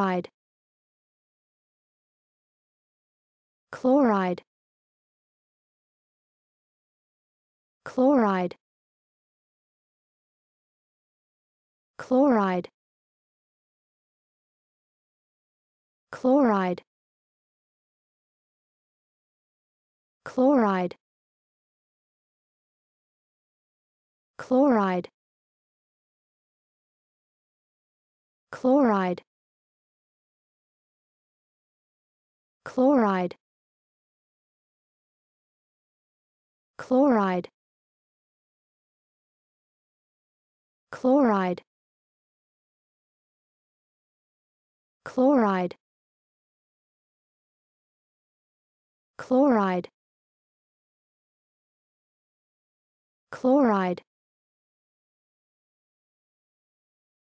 chloride chloride chloride chloride chloride chloride chloride chloride chloride chloride chloride chloride chloride chloride